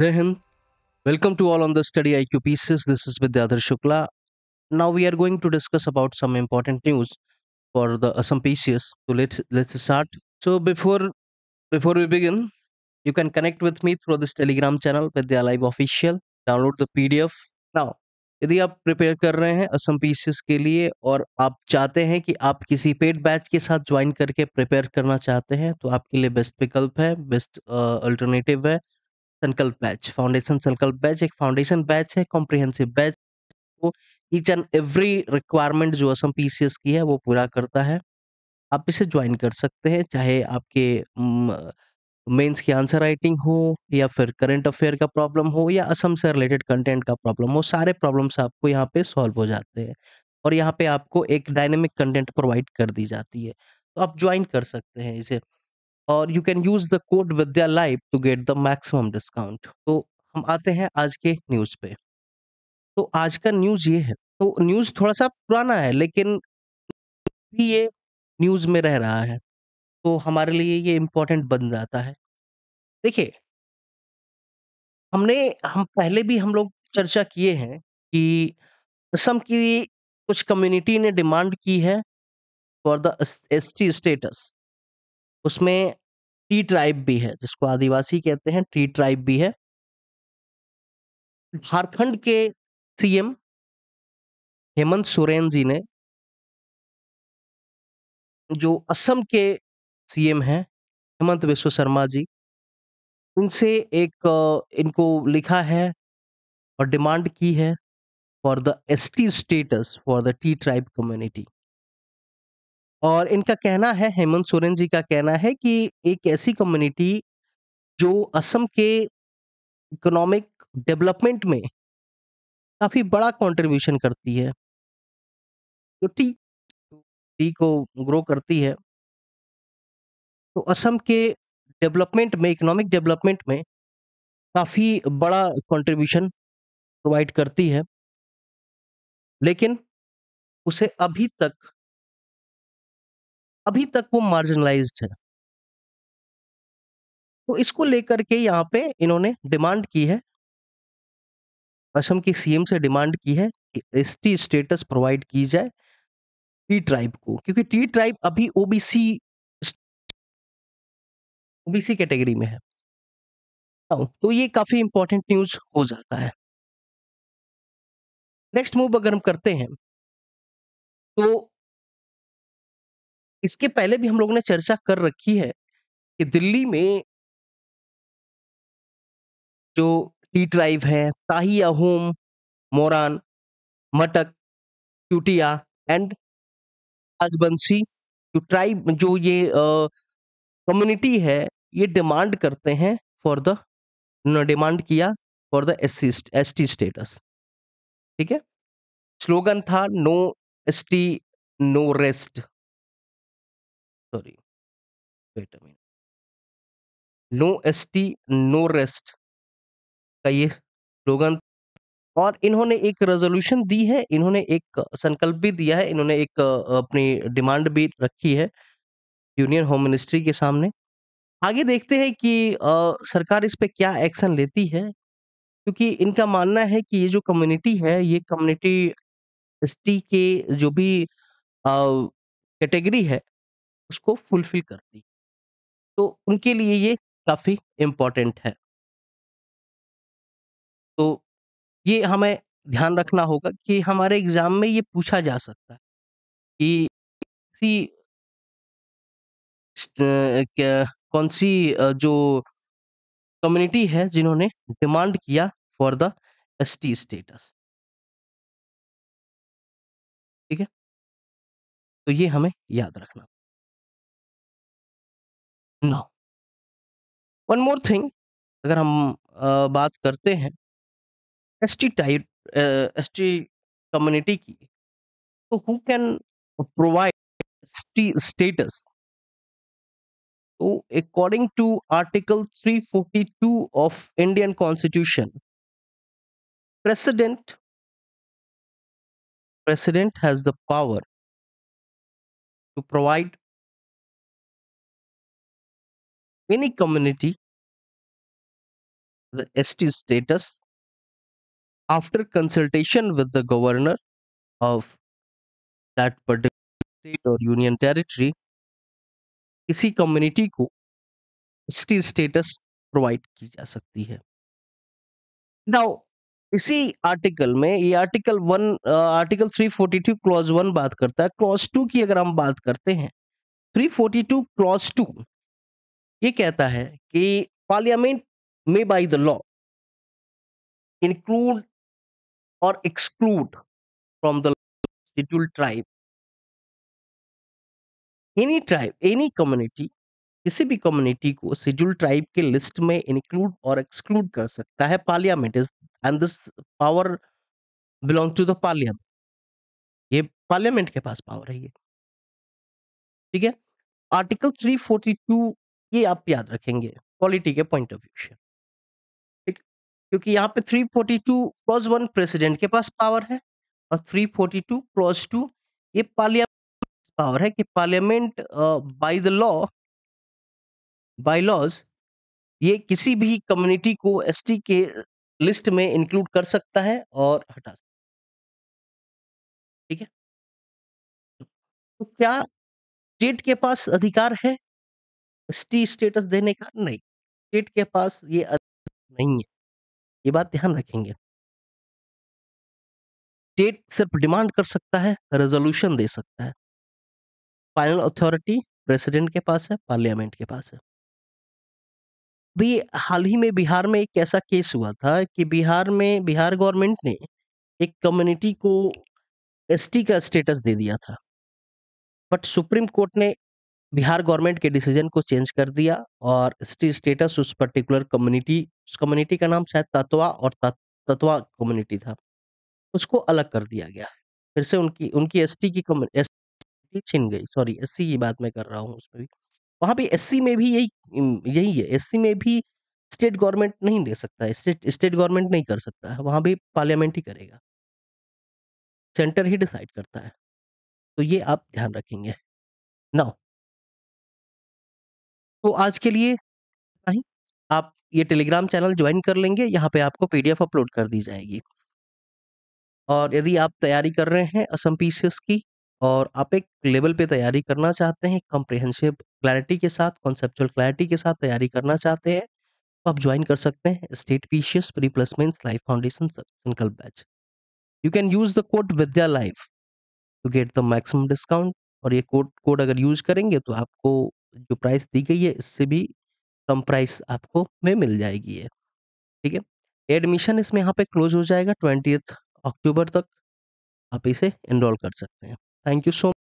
Rehan. Welcome to all on the Study IQ pieces. This is Vidyadhar Shukla. Now we are going to discuss about some important news for the Assam PCS. So let's let's start. So before before we begin, you can connect with me through this Telegram channel Vidya Live Official. Download the PDF now. यदि आप prepare कर रहे हैं Assam PCS के लिए और आप चाहते हैं कि आप किसी पेड बैच के साथ ज्वाइन करके प्रिपेयर करना चाहते हैं तो आपके लिए बेस्ट विकल्प है बेस्ट अल्टरनेटिव है Sankalp batch foundation Sankalp batch एक फाउंडेशन बैच है कॉम्प्रिहेंसिव बैच वो ईच एंड एवरी रिक्वायरमेंट जो असम पी की है वो पूरा करता है आप इसे ज्वाइन कर सकते हैं चाहे आपके मेंस की आंसर राइटिंग हो या फिर करंट अफेयर का प्रॉब्लम हो या असम से रिलेटेड कंटेंट का प्रॉब्लम हो सारे प्रॉब्लम्स आपको यहाँ पे सॉल्व हो जाते हैं और यहाँ पे आपको एक डायनेमिक कंटेंट प्रोवाइड कर दी जाती है तो आप ज्वाइन कर सकते हैं इसे और you can use the code Vidya live to get the maximum discount तो हम आते हैं आज के न्यूज पे तो आज का न्यूज ये है तो न्यूज थोड़ा सा पुराना है लेकिन भी ये न्यूज में रह रहा है तो हमारे लिए ये इम्पोर्टेंट बन जाता है देखिए हमने हम पहले भी हम लोग चर्चा किए हैं कि असम की कुछ कम्युनिटी ने डिमांड की है for the S T status उसमें टी ट्राइब भी है जिसको आदिवासी कहते हैं टी ट्राइब भी है झारखंड के सीएम हेमंत सोरेन जी ने जो असम के सीएम हैं हेमंत विश्व शर्मा जी उनसे एक इनको लिखा है और डिमांड की है for the S T status for the tea tribe community और इनका कहना है हेमंत सोरेन जी का कहना है कि एक ऐसी कम्युनिटी जो असम के इकोनॉमिक डेवलपमेंट में काफ़ी बड़ा कंट्रीब्यूशन करती है। जो टी टी को ग्रो करती है। तो असम के डेवलपमेंट में इकोनॉमिक डेवलपमेंट में काफ़ी बड़ा कंट्रीब्यूशन प्रोवाइड करती है। लेकिन उसे अभी तक अभी तक वो मार्जिनलाइज है तो इसको लेकर के यहाँ पे इन्होंने डिमांड की है असम के सीएम से डिमांड की है कि एसटी स्टेटस प्रोवाइड की जाए टी ट्राइब को क्योंकि टी ट्राइब अभी ओबीसी ओबीसी कैटेगरी में है हाँ, तो ये काफी इंपॉर्टेंट न्यूज हो जाता है नेक्स्ट मूव अगर हम करते हैं तो इसके पहले भी हम लोगों ने चर्चा कर रखी है कि दिल्ली में जो टी ट्राइब है, ताही अहोम, मोरान, मटक, क्यूटिया एंड अजबंसी जो ट्राइब जो ये कम्युनिटी है, ये डिमांड करते हैं फॉर द डिमांड किया for the S ST status. ठीक है? स्लोगन था no ST no rest. sorry wait a minute no st no rest का ये स्लोगन और इन्होंने एक रेजोल्यूशन दी है इन्होंने एक संकल्प भी दिया है इन्होंने एक अपनी डिमांड भी रखी है यूनियन होम मिनिस्ट्री के सामने आगे देखते हैं कि आ, सरकार इस पे क्या एक्शन लेती है क्योंकि इनका मानना है कि ये जो कम्युनिटी है ये कम्युनिटी एस के जो भी कैटेगरी है उसको फुलफ़िल करती। तो उनके लिए ये काफ़ी इम्पोर्टेंट है। तो, ये हमें ध्यान रखना होगा कि हमारे एग्ज़ाम में ये पूछा जा सकता है कि सी कौन-सी जो कम्युनिटी है जिन्होंने डिमांड किया for the S T status. ठीक है? तो ये हमें याद रखना। नो। वन मोर थिंग अगर हम आ, बात करते हैं S T type S T community की, तो who can provide T status? तो according to article 342 of Indian constitution president president has the power to provide Any community, the ST status, after consultation with the governor of that particular state or union territory, किसी community को ST status provide की जा सकती है now इसी article में ये article one article 342 clause one बात करता है क्लॉज टू की अगर हम बात करते हैं 342 क्लॉज टू ये कहता है कि पार्लियामेंट में बाई द लॉ इंक्लूड और exclude from the schedule tribe any tribe any community किसी भी कम्युनिटी को शेड्यूल ट्राइब के लिस्ट में इंक्लूड और एक्सक्लूड कर सकता है parliament is and this power belong to the parliament ये पार्लियामेंट के पास पावर है ये ठीक है आर्टिकल 342 ये आप याद रखेंगे क्वालिटी के पॉइंट ऑफ व्यू से ठीक क्योंकि यहाँ पे 342 forty two cross one president के पास पावर है और 342 फोर्टी टू क्रॉस टू ये पार्लियामेंट पावर है कि parliament by the law by laws ये किसी भी कम्युनिटी को एसटी के लिस्ट में इंक्लूड कर सकता है और हटा सकता है ठीक है तो क्या स्टेट के पास अधिकार है स्टी स्टेटस देने का नहीं स्टेट के पास ये नहीं है ये बात ध्यान रखेंगे स्टेट सिर्फ डिमांड कर सकता है रेजोल्यूशन दे सकता है फाइनल अथॉरिटी प्रेसिडेंट के पास है पार्लियामेंट के पास है भी हाल ही में बिहार में एक ऐसा केस हुआ था कि बिहार में बिहार गवर्नमेंट ने एक कम्युनिटी को एसटी का स्टेटस दे दिया था बट सुप्रीम कोर्ट ने बिहार गवर्नमेंट के डिसीजन को चेंज कर दिया और स्टेटस उस पर्टिकुलर कम्युनिटी उस कम्युनिटी का नाम शायद तत्वा और तत्वा कम्युनिटी था उसको अलग कर दिया गया फिर से उनकी उनकी एस की एस छिन गई सॉरी एस की बात मैं कर रहा हूँ उसमें भी वहाँ भी एस में भी यही यही है एस में भी स्टेट गवर्नमेंट नहीं दे सकता है स्टेट स्टेट गवर्नमेंट नहीं कर सकता है वहाँ भी पार्लियामेंट ही करेगा सेंटर ही डिसाइड करता है तो ये आप ध्यान रखेंगे नाउ तो आज के लिए आप ये टेलीग्राम चैनल ज्वाइन कर लेंगे यहाँ पे आपको पीडीएफ अपलोड कर दी जाएगी और यदि आप तैयारी कर रहे हैं असम पीसीएस की और आप एक लेवल पे तैयारी करना चाहते हैं कॉम्प्रिहेंसिव क्लैरिटी के साथ कॉन्सेप्चुअल क्लैरिटी के साथ तैयारी करना चाहते हैं तो आप ज्वाइन कर सकते हैं state PCS pre plus life foundation Sankalp batch you can use the code Vidya life to get the maximum discount और ये कोड कोड अगर यूज करेंगे तो आपको जो प्राइस दी गई है इससे भी कम प्राइस आपको में मिल जाएगी ये ठीक है एडमिशन इसमें यहाँ पे क्लोज हो जाएगा ट्वेंटी अक्टूबर तक आप इसे इनरोल कर सकते हैं थैंक यू सो